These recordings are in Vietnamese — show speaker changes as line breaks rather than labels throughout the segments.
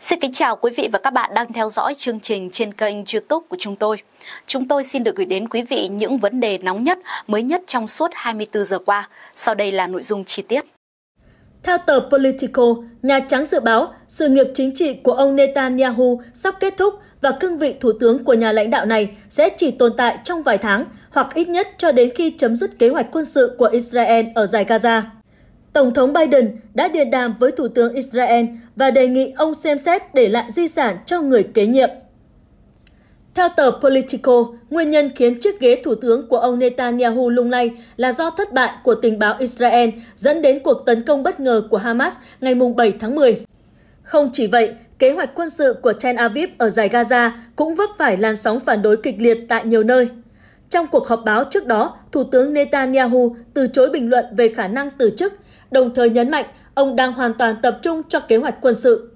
Xin kính chào quý vị và các bạn đang theo dõi chương trình trên kênh YouTube của chúng tôi. Chúng tôi xin được gửi đến quý vị những vấn đề nóng nhất, mới nhất trong suốt 24 giờ qua. Sau đây là nội dung chi tiết. Theo tờ Politico, Nhà Trắng dự báo sự nghiệp chính trị của ông Netanyahu sắp kết thúc và cương vị thủ tướng của nhà lãnh đạo này sẽ chỉ tồn tại trong vài tháng hoặc ít nhất cho đến khi chấm dứt kế hoạch quân sự của Israel ở giải Gaza. Tổng thống Biden đã điện đàm với Thủ tướng Israel và đề nghị ông xem xét để lại di sản cho người kế nhiệm. Theo tờ Politico, nguyên nhân khiến chiếc ghế thủ tướng của ông Netanyahu lung lay là do thất bại của tình báo Israel dẫn đến cuộc tấn công bất ngờ của Hamas ngày 7 tháng 10. Không chỉ vậy, kế hoạch quân sự của Tel Aviv ở giải Gaza cũng vấp phải làn sóng phản đối kịch liệt tại nhiều nơi. Trong cuộc họp báo trước đó, Thủ tướng Netanyahu từ chối bình luận về khả năng từ chức đồng thời nhấn mạnh ông đang hoàn toàn tập trung cho kế hoạch quân sự.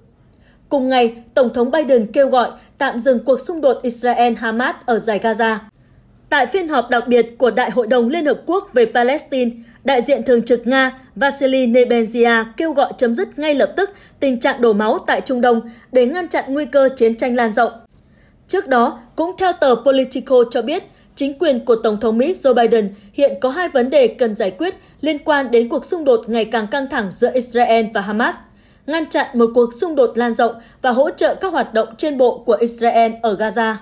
Cùng ngày, Tổng thống Biden kêu gọi tạm dừng cuộc xung đột Israel-Hamas ở giải Gaza. Tại phiên họp đặc biệt của Đại hội đồng Liên Hợp Quốc về Palestine, đại diện thường trực Nga Vasily Nebenzia kêu gọi chấm dứt ngay lập tức tình trạng đổ máu tại Trung Đông để ngăn chặn nguy cơ chiến tranh lan rộng. Trước đó, cũng theo tờ Politico cho biết, Chính quyền của Tổng thống Mỹ Joe Biden hiện có hai vấn đề cần giải quyết liên quan đến cuộc xung đột ngày càng căng thẳng giữa Israel và Hamas ngăn chặn một cuộc xung đột lan rộng và hỗ trợ các hoạt động trên bộ của Israel ở Gaza.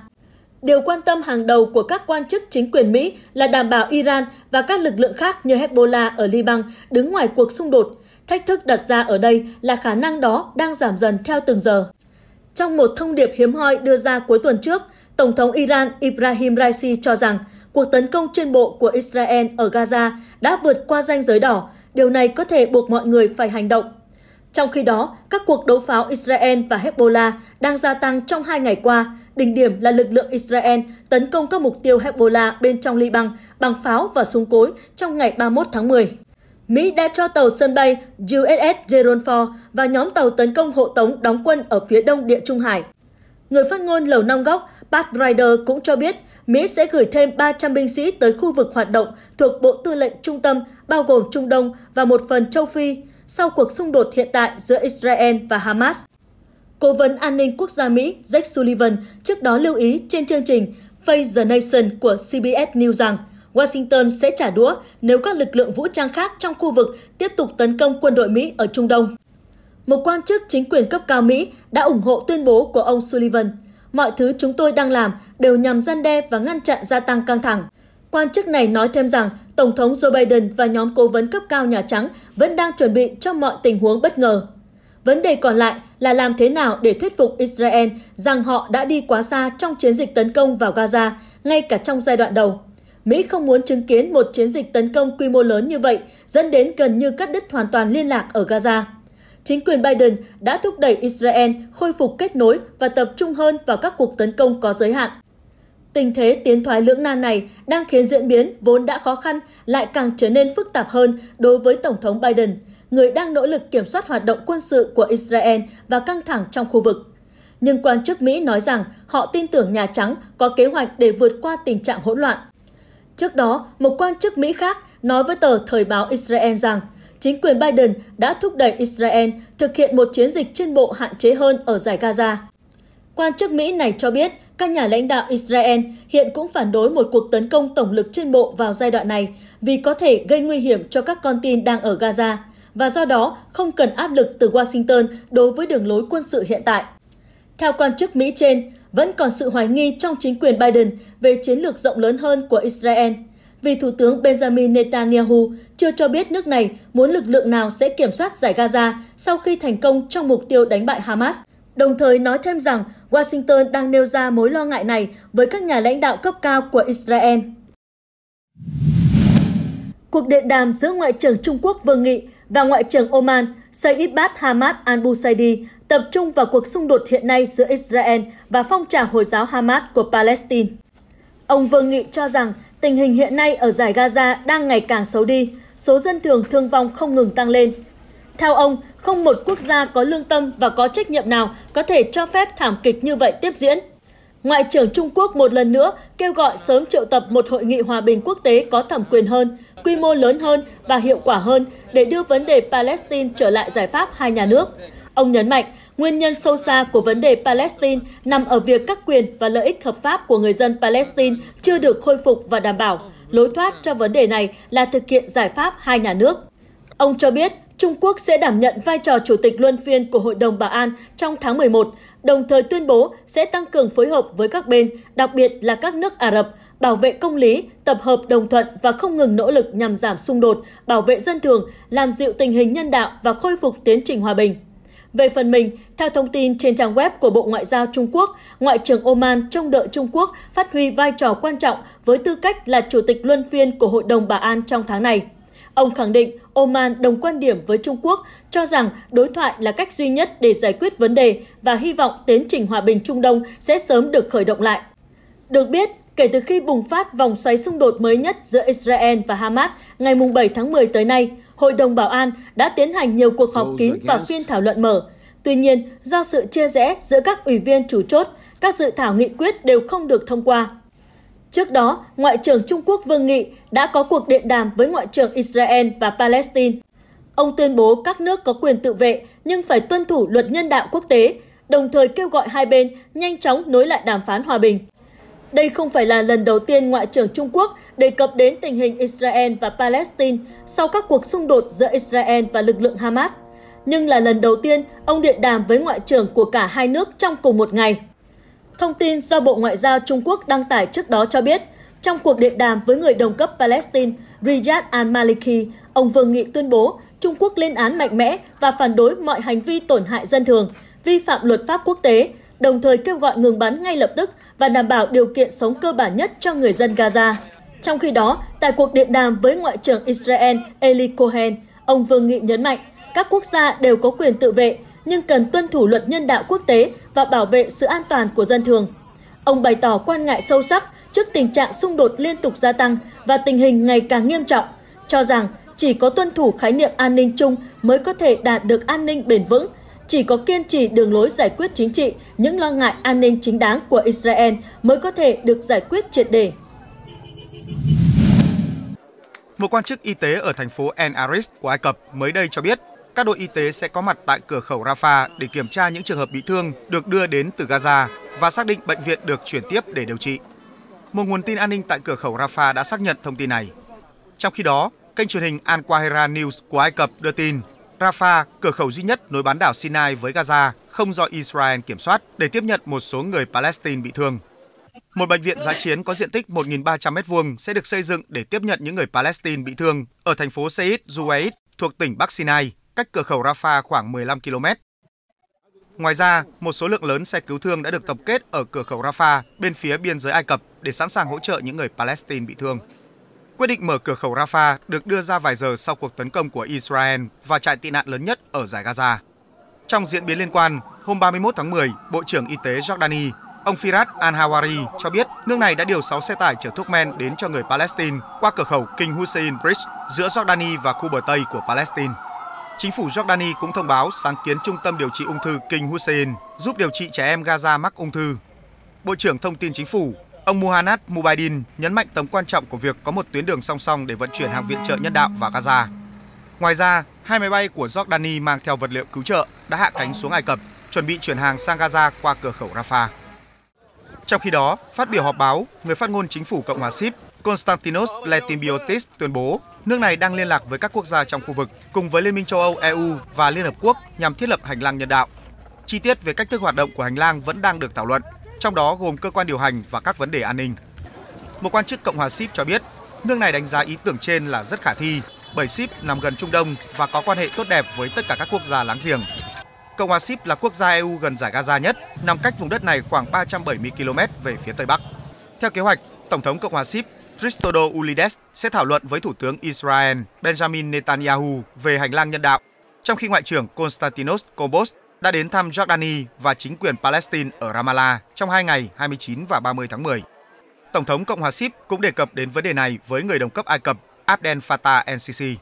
Điều quan tâm hàng đầu của các quan chức chính quyền Mỹ là đảm bảo Iran và các lực lượng khác như Hezbollah ở Liban đứng ngoài cuộc xung đột. Thách thức đặt ra ở đây là khả năng đó đang giảm dần theo từng giờ. Trong một thông điệp hiếm hoi đưa ra cuối tuần trước, Tổng thống Iran Ibrahim Raisi cho rằng cuộc tấn công trên bộ của Israel ở Gaza đã vượt qua ranh giới đỏ, điều này có thể buộc mọi người phải hành động. Trong khi đó, các cuộc đấu pháo Israel và Hezbollah đang gia tăng trong hai ngày qua, đỉnh điểm là lực lượng Israel tấn công các mục tiêu Hezbollah bên trong Liban bằng pháo và súng cối trong ngày 31 tháng 10. Mỹ đã cho tàu sân bay USS Gerald Ford và nhóm tàu tấn công hộ tống đóng quân ở phía đông Địa Trung Hải. Người phát ngôn Lầu Năm Góc Pat Ryder cũng cho biết Mỹ sẽ gửi thêm 300 binh sĩ tới khu vực hoạt động thuộc Bộ Tư lệnh Trung tâm, bao gồm Trung Đông và một phần châu Phi, sau cuộc xung đột hiện tại giữa Israel và Hamas. Cố vấn an ninh quốc gia Mỹ Jake Sullivan trước đó lưu ý trên chương trình Face the Nation của CBS News rằng Washington sẽ trả đũa nếu các lực lượng vũ trang khác trong khu vực tiếp tục tấn công quân đội Mỹ ở Trung Đông. Một quan chức chính quyền cấp cao Mỹ đã ủng hộ tuyên bố của ông Sullivan – Mọi thứ chúng tôi đang làm đều nhằm gian đe và ngăn chặn gia tăng căng thẳng. Quan chức này nói thêm rằng Tổng thống Joe Biden và nhóm cố vấn cấp cao Nhà Trắng vẫn đang chuẩn bị cho mọi tình huống bất ngờ. Vấn đề còn lại là làm thế nào để thuyết phục Israel rằng họ đã đi quá xa trong chiến dịch tấn công vào Gaza, ngay cả trong giai đoạn đầu. Mỹ không muốn chứng kiến một chiến dịch tấn công quy mô lớn như vậy dẫn đến gần như cắt đứt hoàn toàn liên lạc ở Gaza chính quyền Biden đã thúc đẩy Israel khôi phục kết nối và tập trung hơn vào các cuộc tấn công có giới hạn. Tình thế tiến thoái lưỡng nan này đang khiến diễn biến vốn đã khó khăn lại càng trở nên phức tạp hơn đối với Tổng thống Biden, người đang nỗ lực kiểm soát hoạt động quân sự của Israel và căng thẳng trong khu vực. Nhưng quan chức Mỹ nói rằng họ tin tưởng Nhà Trắng có kế hoạch để vượt qua tình trạng hỗn loạn. Trước đó, một quan chức Mỹ khác nói với tờ Thời báo Israel rằng chính quyền Biden đã thúc đẩy Israel thực hiện một chiến dịch trên bộ hạn chế hơn ở giải Gaza. Quan chức Mỹ này cho biết các nhà lãnh đạo Israel hiện cũng phản đối một cuộc tấn công tổng lực trên bộ vào giai đoạn này vì có thể gây nguy hiểm cho các con tin đang ở Gaza và do đó không cần áp lực từ Washington đối với đường lối quân sự hiện tại. Theo quan chức Mỹ trên, vẫn còn sự hoài nghi trong chính quyền Biden về chiến lược rộng lớn hơn của Israel – vì Thủ tướng Benjamin Netanyahu chưa cho biết nước này muốn lực lượng nào sẽ kiểm soát giải Gaza sau khi thành công trong mục tiêu đánh bại Hamas. Đồng thời nói thêm rằng Washington đang nêu ra mối lo ngại này với các nhà lãnh đạo cấp cao của Israel. Cuộc điện đàm giữa Ngoại trưởng Trung Quốc Vương Nghị và Ngoại trưởng Oman Sayyidat Hamad al-Busaidi tập trung vào cuộc xung đột hiện nay giữa Israel và phong trào Hồi giáo Hamas của Palestine. Ông Vương Nghị cho rằng Tình hình hiện nay ở giải Gaza đang ngày càng xấu đi, số dân thường thương vong không ngừng tăng lên. Theo ông, không một quốc gia có lương tâm và có trách nhiệm nào có thể cho phép thảm kịch như vậy tiếp diễn. Ngoại trưởng Trung Quốc một lần nữa kêu gọi sớm triệu tập một hội nghị hòa bình quốc tế có thẩm quyền hơn, quy mô lớn hơn và hiệu quả hơn để đưa vấn đề Palestine trở lại giải pháp hai nhà nước. Ông nhấn mạnh, Nguyên nhân sâu xa của vấn đề Palestine nằm ở việc các quyền và lợi ích hợp pháp của người dân Palestine chưa được khôi phục và đảm bảo. Lối thoát cho vấn đề này là thực hiện giải pháp hai nhà nước. Ông cho biết, Trung Quốc sẽ đảm nhận vai trò chủ tịch luân phiên của Hội đồng Bảo an trong tháng 11, đồng thời tuyên bố sẽ tăng cường phối hợp với các bên, đặc biệt là các nước Ả Rập, bảo vệ công lý, tập hợp đồng thuận và không ngừng nỗ lực nhằm giảm xung đột, bảo vệ dân thường, làm dịu tình hình nhân đạo và khôi phục tiến trình hòa bình. Về phần mình, theo thông tin trên trang web của Bộ Ngoại giao Trung Quốc, Ngoại trưởng Oman trông đợi Trung Quốc phát huy vai trò quan trọng với tư cách là chủ tịch luân phiên của Hội đồng Bảo an trong tháng này. Ông khẳng định Oman đồng quan điểm với Trung Quốc, cho rằng đối thoại là cách duy nhất để giải quyết vấn đề và hy vọng tiến trình hòa bình Trung Đông sẽ sớm được khởi động lại. Được biết, kể từ khi bùng phát vòng xoáy xung đột mới nhất giữa Israel và Hamas ngày 7 tháng 10 tới nay, Hội đồng Bảo an đã tiến hành nhiều cuộc họp kín và phiên thảo luận mở. Tuy nhiên, do sự chia rẽ giữa các ủy viên chủ chốt, các dự thảo nghị quyết đều không được thông qua. Trước đó, Ngoại trưởng Trung Quốc Vương Nghị đã có cuộc điện đàm với Ngoại trưởng Israel và Palestine. Ông tuyên bố các nước có quyền tự vệ nhưng phải tuân thủ luật nhân đạo quốc tế, đồng thời kêu gọi hai bên nhanh chóng nối lại đàm phán hòa bình. Đây không phải là lần đầu tiên Ngoại trưởng Trung Quốc đề cập đến tình hình Israel và Palestine sau các cuộc xung đột giữa Israel và lực lượng Hamas, nhưng là lần đầu tiên ông điện đàm với Ngoại trưởng của cả hai nước trong cùng một ngày. Thông tin do Bộ Ngoại giao Trung Quốc đăng tải trước đó cho biết, trong cuộc điện đàm với người đồng cấp Palestine Riyad al-Maliki, ông Vương Nghị tuyên bố Trung Quốc lên án mạnh mẽ và phản đối mọi hành vi tổn hại dân thường, vi phạm luật pháp quốc tế, đồng thời kêu gọi ngừng bắn ngay lập tức và đảm bảo điều kiện sống cơ bản nhất cho người dân Gaza. Trong khi đó, tại cuộc điện đàm với Ngoại trưởng Israel Eli Cohen, ông Vương Nghị nhấn mạnh các quốc gia đều có quyền tự vệ nhưng cần tuân thủ luật nhân đạo quốc tế và bảo vệ sự an toàn của dân thường. Ông bày tỏ quan ngại sâu sắc trước tình trạng xung đột liên tục gia tăng và tình hình ngày càng nghiêm trọng, cho rằng chỉ có tuân thủ khái niệm an ninh chung mới có thể đạt được an ninh bền vững chỉ có kiên trì đường lối giải quyết chính trị, những lo ngại an ninh chính đáng của Israel mới có thể được giải quyết triệt đề.
Một quan chức y tế ở thành phố En Aris của Ai Cập mới đây cho biết các đội y tế sẽ có mặt tại cửa khẩu Rafah để kiểm tra những trường hợp bị thương được đưa đến từ Gaza và xác định bệnh viện được chuyển tiếp để điều trị. Một nguồn tin an ninh tại cửa khẩu Rafah đã xác nhận thông tin này. Trong khi đó, kênh truyền hình Al Qahira News của Ai Cập đưa tin Rafah, cửa khẩu duy nhất nối bán đảo Sinai với Gaza, không do Israel kiểm soát để tiếp nhận một số người Palestine bị thương. Một bệnh viện giã chiến có diện tích 1.300 m2 sẽ được xây dựng để tiếp nhận những người Palestine bị thương ở thành phố Seit Zuwait thuộc tỉnh Bắc Sinai, cách cửa khẩu Rafah khoảng 15 km. Ngoài ra, một số lượng lớn xe cứu thương đã được tập kết ở cửa khẩu Rafah bên phía biên giới Ai Cập để sẵn sàng hỗ trợ những người Palestine bị thương. Quyết định mở cửa khẩu Rafah được đưa ra vài giờ sau cuộc tấn công của Israel và trại tị nạn lớn nhất ở giải Gaza. Trong diễn biến liên quan, hôm 31 tháng 10, Bộ trưởng Y tế Jordani, ông Firat Al-Hawari cho biết nước này đã điều 6 xe tải chở thuốc men đến cho người Palestine qua cửa khẩu King Hussein Bridge giữa Jordani và khu bờ Tây của Palestine. Chính phủ Jordani cũng thông báo sáng kiến trung tâm điều trị ung thư King Hussein giúp điều trị trẻ em Gaza mắc ung thư. Bộ trưởng Thông tin Chính phủ Ông Muhanad Mubaidin nhấn mạnh tầm quan trọng của việc có một tuyến đường song song để vận chuyển hàng viện trợ nhân đạo vào Gaza. Ngoài ra, hai máy bay của Jordani mang theo vật liệu cứu trợ đã hạ cánh xuống Ai Cập, chuẩn bị chuyển hàng sang Gaza qua cửa khẩu Rafah. Trong khi đó, phát biểu họp báo, người phát ngôn chính phủ Cộng hòa Sip Konstantinos Letimbiotis tuyên bố nước này đang liên lạc với các quốc gia trong khu vực cùng với Liên minh châu Âu EU và Liên Hợp Quốc nhằm thiết lập hành lang nhân đạo. Chi tiết về cách thức hoạt động của hành lang vẫn đang được thảo luận, trong đó gồm cơ quan điều hành và các vấn đề an ninh. Một quan chức Cộng hòa Ship cho biết, nước này đánh giá ý tưởng trên là rất khả thi bởi Ship nằm gần Trung Đông và có quan hệ tốt đẹp với tất cả các quốc gia láng giềng. Cộng hòa Ship là quốc gia EU gần giải Gaza nhất, nằm cách vùng đất này khoảng 370 km về phía tây bắc. Theo kế hoạch, Tổng thống Cộng hòa Ship tristodo Ulides sẽ thảo luận với Thủ tướng Israel Benjamin Netanyahu về hành lang nhân đạo, trong khi Ngoại trưởng Konstantinos Kobos đã đến thăm Jordani và chính quyền Palestine ở Ramallah trong hai ngày 29 và 30 tháng 10. Tổng thống Cộng hòa Sip cũng đề cập đến vấn đề này với người đồng cấp Ai Cập Abdel Fattah el-Sisi.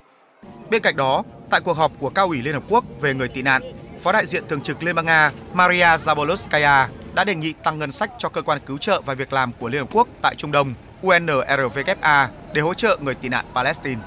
Bên cạnh đó, tại cuộc họp của Cao ủy Liên Hợp Quốc về người tị nạn, Phó đại diện thường trực Liên bang Nga Maria Zabolskaya đã đề nghị tăng ngân sách cho cơ quan cứu trợ và việc làm của Liên Hợp Quốc tại Trung Đông UNRWA để hỗ trợ người tị nạn Palestine.